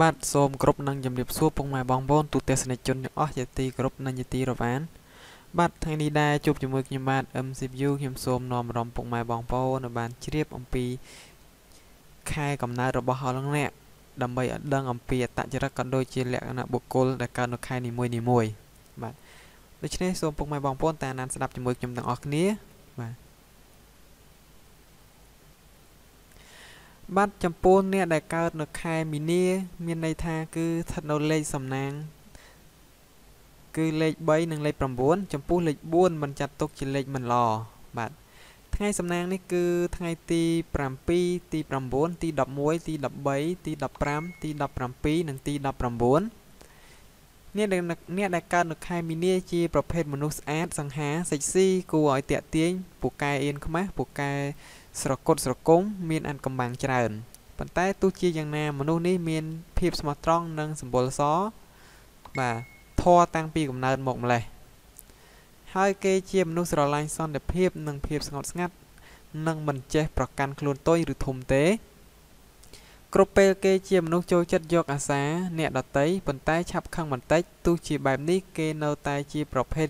បាទសូមគ្រប់នឹងជំរាបសួរពុកម៉ែបងប្អូនទូទេសនិកជនទាំងអស់ជាទីគោរពនិងជាទីរាប់អានបាទថ្ងៃនេះដែរជួបជាមួយខ្ញុំបាទ MCU ខ្ញុំសូមនាំរំពុកម៉ែបងប្អូនបានជ្រាបអំពីខែកំណើតរបស់លោកអ្នកដើម្បីឲ្យដឹងអំពីអត្តចរិតក៏ដូចជាលក្ខណៈបុគ្គលដែលកើតនៅខែនីមួយនីមួយបាទដូច្នេះសូមពុកម៉ែបងប្អូនតាមដានស្ដាប់ជាមួយខ្ញុំទាំងអស់គ្នាបាទបាត់ចំពោះអ្នកដែលកើតនៅខែមីនា មានន័យថាគឺស្ថិតនៅលេខសំណាង គឺលេខ3និងលេខ9ចំពោះលេខ4មិនចាត់ទុកជាលេខមិនល្អបាទថ្ងៃសំណាងនេះគឺ ថ្ងៃទី7ទី9ទី11ទី13ទី15ទី17និងទី19អ្នកដែលអ្នកដែលកើតនៅខែមីនាជាប្រភេទមនុស្សស្អាតសង្ហាសិចស៊ីគួរឲ្យតាក់ទាញពូកែអៀនខ្មាស់ពូកែស្រកុតស្រគំមានអានកំបាំងច្រើនប៉ុន្តែទោះជាយ៉ាងណាមនុស្សនេះមាន ភាពស្មោះត្រង់និងសម្បុរសបាទធေါ်តាំងពីកំណើតមកម្លេះហើយគេជាមនុស្សស្រឡាញ់សន្តិភាពនិងភាពស្ងប់ស្ងាត់និងមិនចេះប្រកាន់ខ្លួនតូចឬធំទេគ្រប់ពេលគេជាមនុស្សចូលចិត្តយកអាសា អ្នកដតីប៉ុន្តែឆាប់ខឹងបន្តិចទោះជាបែបនេះគេនៅតែជាប្រភេទ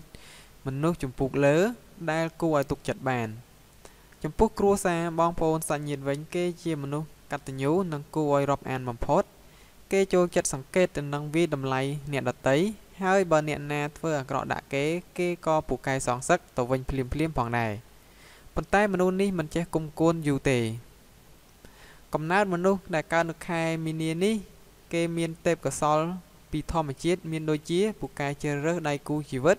មនុស្សចម្ពុះលើ ដែលគួរឲ្យទុកចិត្តបានចំពោះគ្រួសារបងប្អូនសាច់ញាតិវិញគេជាមនុស្សកតញ្ញូ និងគួរឲ្យរាប់អានបំផុតគេចូលចិត្តសង្កេតទៅនឹងវាតម្លៃអ្នកដតី ហើយបើអ្នកណាធ្វើអាក្រក់ដាក់គេគេក៏ពូកែសងសឹកទៅវិញភ្លាមភ្លាមផងដែរប៉ុន្តែមនុស្សនេះមិនចេះគុំគួនយូរទេកំណើតមនុស្សដែលកើតនៅខែមីនានេះគេមានទេពកោសល ពីធម្មជាតិមានដូចជាពូកែជ្រើសរើសដៃគូជីវិត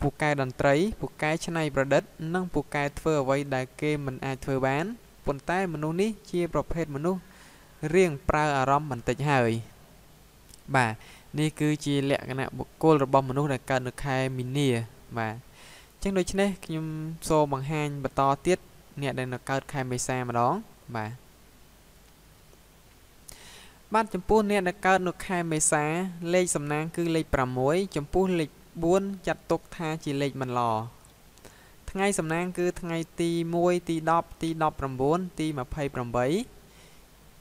ពូកែតន្ត្រីពូកែច្នៃប្រឌិត និងពូកែធ្វើអ្វីដែលគេមិនអាចធ្វើបានប៉ុន្តែ មនុស្សនេះជា ប្រភេទមនុស្សរៀងប្រើអារម្មណ៍បន្តិចហើយ បាទនេះគឺជាលក្ខណៈបុគ្គលរបស់មនុស្សដែលកើតនៅខែមីនាបាទអញ្ចឹងដូច្នេះខ្ញុំសូមបង្ហាញបន្តទៀត អ្នកដែលនៅកើតខែមេសាម្ដងបាទបាទចំពោះអ្នកដែលកើតនៅខែមេសា លេខសំណាងគឺលេខ6ចំពោះលេខ4ចាត់ទុកថាជាលេខមិនល្អថ្ងៃសំណាងគឺថ្ងៃទី1ទី10ទី19ទី28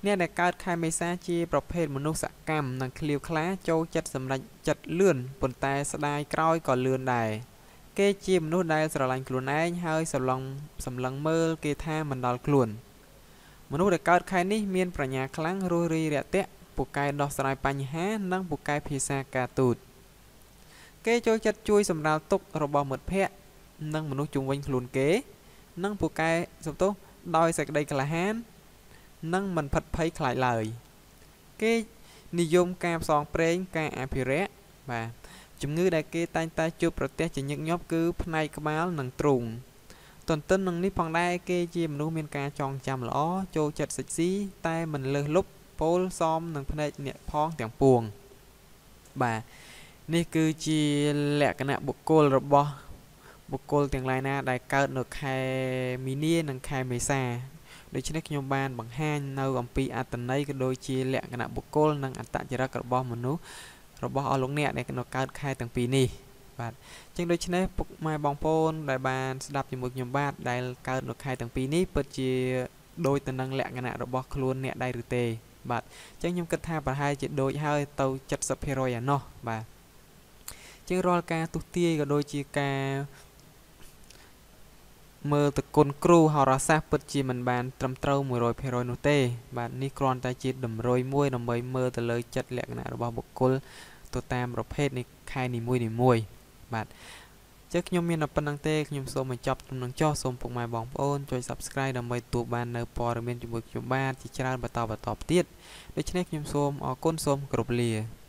អ្នកដែលកើត ខែមេសាជាប្រភេទមនុស្សសកម្មនិងឃ្លាវខ្លាចូលចិត្តសម្រេចចិត្តលឿនប៉ុន្តែស្ដាយក្រោយក៏លឿនដែរគេជាមនុស្សដែលស្រឡាញ់ខ្លួនឯងហើយស្រឡងសម្លឹងមើល គេថាមិនដល់ខ្លួន។មនុស្សដែលកើតខែនេះមានប្រាជ្ញាខ្លាំងរួសរាយរាក់ទាក់ពូកែដោះស្រាយបញ្ហានិងពូកែភាសាការទូតគេចូលចិត្តជួយសម្រាលទុករបស់មិត្តភ័ក្តិនិងមនុស្សជុំវិញខ្លួនគេ និងពូកែសំទោសដោយសេចក្តីក្លាហាន និងមិនផិតភ័យខ្លាចឡើយគេនិយមការផ្សងព្រេងការអភិរក្សបាទជំងឺដែលគេតែងតែជួបប្រទះជាញឹកញាប់គឺផ្នែកក្បាលនិងទ្រូងទន្ទឹមនឹងនេះផងដែរគេជាមនុស្សមានការចងចាំល្អចូលចិត្តសិចស៊ីតែមិនលើសលប់ពោលសមនឹងភ្នែកអ្នកផងទាំងពួងបាទនេះគឺជាលក្ខណៈបុគ្គលរបស់បុគ្គលទាំងឡាយណាដែលកើតនៅខែមីនានិងខែមេសា ដូច្នេះខ្ញុំបានបង្ហាញនៅអំពីអត្តន័យក៏ដូចជាលក្ខណៈបុគ្គលនិងអត្តចរិតរបស់មនុស្សរបស់អស់លោកអ្នកដែលនៅកើតខែទាំងពីរនេះបាទអញ្ចឹងដូច្នេះពុកម៉ែបងប្អូន ដែលបានស្ដាប់ជាមួយខ្ញុំបាទដែលកើតនៅខែទាំងពីរនេះពិតជាដូចទៅនឹងលក្ខណៈរបស់ខ្លួនអ្នកដែរឬទេ បាទអញ្ចឹងខ្ញុំគិតថាប្រហែលជា ដូចហើយទៅ70%អាណោះបាទអញ្ចឹងរាល់ការទុះទាយក៏ដូចជាការមើលទៅគុណគ្រូហោរាសាស្ត្រពិតជាមិនបានត្រឹមត្រូវ100%នោះទេបាទនេះគ្រាន់តែជាតម្រុយមួយដើម្បីមើលទៅលើចិត្តលក្ខណៈរបស់បុគ្គលទៅតាមប្រភេទនៃខែនីមួយៗបាទចឹងខ្ញុំមានតែប៉ុណ្្នឹងទេខ្ញុំសូមបញ្ចប់ទំនឹងចោះសូមពុកម៉ែបងប្អូនជួយ Subscribe ដើម្បីទទួលបាននៅព័ត៌មានជាមួយខ្ញុំបាទជាច្រើនបន្តបន្តទៀតដូច្នេះខ្ញុំសូមអរគុណសូមគោរពលា